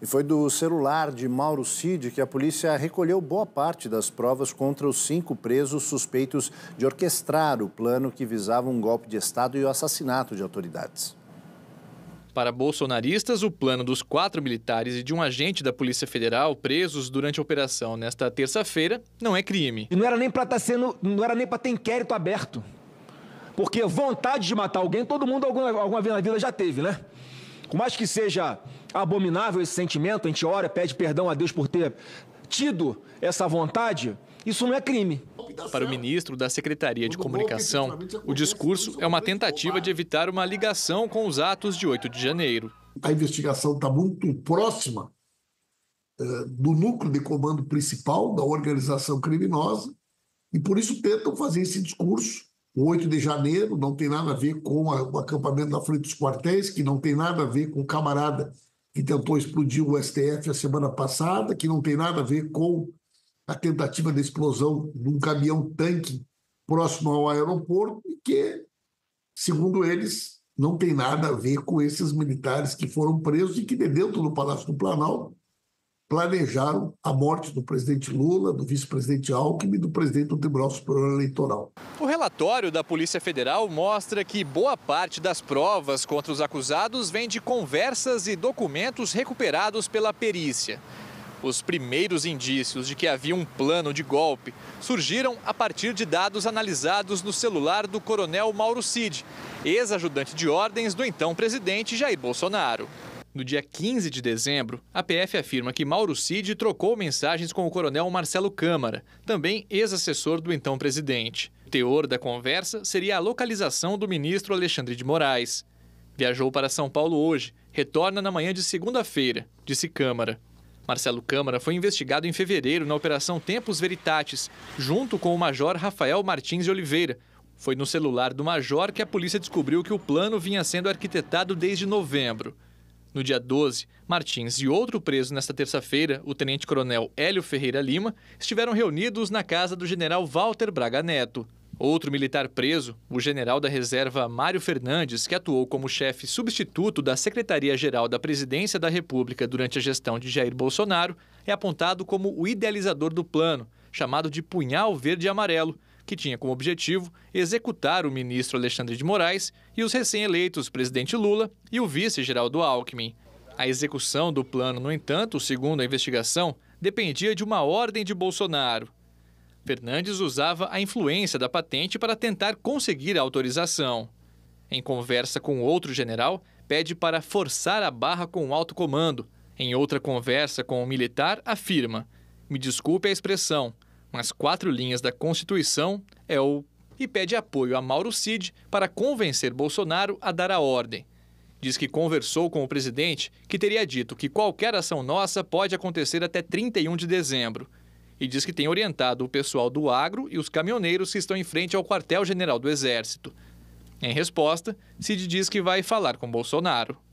E foi do celular de Mauro Cid que a polícia recolheu boa parte das provas contra os cinco presos suspeitos de orquestrar o plano que visava um golpe de Estado e o assassinato de autoridades. Para bolsonaristas, o plano dos quatro militares e de um agente da Polícia Federal presos durante a operação nesta terça-feira não é crime. E não era nem para estar tá sendo, não era nem para ter inquérito aberto. Porque vontade de matar alguém, todo mundo alguma, alguma vez na vida já teve, né? Por mais que seja abominável esse sentimento, a gente ora, pede perdão a Deus por ter tido essa vontade, isso não é crime. Para o ministro da Secretaria de Comunicação, o discurso é uma tentativa de evitar uma ligação com os atos de 8 de janeiro. A investigação está muito próxima eh, do núcleo de comando principal da organização criminosa e por isso tentam fazer esse discurso o 8 de janeiro, não tem nada a ver com a, o acampamento da frente dos quartéis, que não tem nada a ver com o camarada que tentou explodir o STF a semana passada, que não tem nada a ver com a tentativa de explosão de um caminhão-tanque próximo ao aeroporto, e que, segundo eles, não tem nada a ver com esses militares que foram presos e que, de dentro do Palácio do Planalto, planejaram a morte do presidente Lula, do vice-presidente Alckmin e do presidente do Tribunal Superior Eleitoral relatório da Polícia Federal mostra que boa parte das provas contra os acusados vem de conversas e documentos recuperados pela perícia. Os primeiros indícios de que havia um plano de golpe surgiram a partir de dados analisados no celular do coronel Mauro Cid, ex-ajudante de ordens do então presidente Jair Bolsonaro. No dia 15 de dezembro, a PF afirma que Mauro Cid trocou mensagens com o coronel Marcelo Câmara, também ex-assessor do então presidente. O teor da conversa seria a localização do ministro Alexandre de Moraes. Viajou para São Paulo hoje, retorna na manhã de segunda-feira, disse Câmara. Marcelo Câmara foi investigado em fevereiro na Operação Tempos Veritatis, junto com o major Rafael Martins de Oliveira. Foi no celular do major que a polícia descobriu que o plano vinha sendo arquitetado desde novembro. No dia 12, Martins e outro preso nesta terça-feira, o tenente-coronel Hélio Ferreira Lima, estiveram reunidos na casa do general Walter Braga Neto. Outro militar preso, o general da reserva Mário Fernandes, que atuou como chefe substituto da Secretaria-Geral da Presidência da República durante a gestão de Jair Bolsonaro, é apontado como o idealizador do plano, chamado de Punhal Verde e Amarelo, que tinha como objetivo executar o ministro Alexandre de Moraes e os recém-eleitos presidente Lula e o vice-geraldo Alckmin. A execução do plano, no entanto, segundo a investigação, dependia de uma ordem de Bolsonaro. Fernandes usava a influência da patente para tentar conseguir a autorização. Em conversa com outro general, pede para forçar a barra com o alto comando. Em outra conversa com o um militar, afirma: Me desculpe a expressão, umas quatro linhas da Constituição, é o e pede apoio a Mauro Cid para convencer Bolsonaro a dar a ordem. Diz que conversou com o presidente, que teria dito que qualquer ação nossa pode acontecer até 31 de dezembro. E diz que tem orientado o pessoal do agro e os caminhoneiros que estão em frente ao quartel-general do Exército. Em resposta, Cid diz que vai falar com Bolsonaro.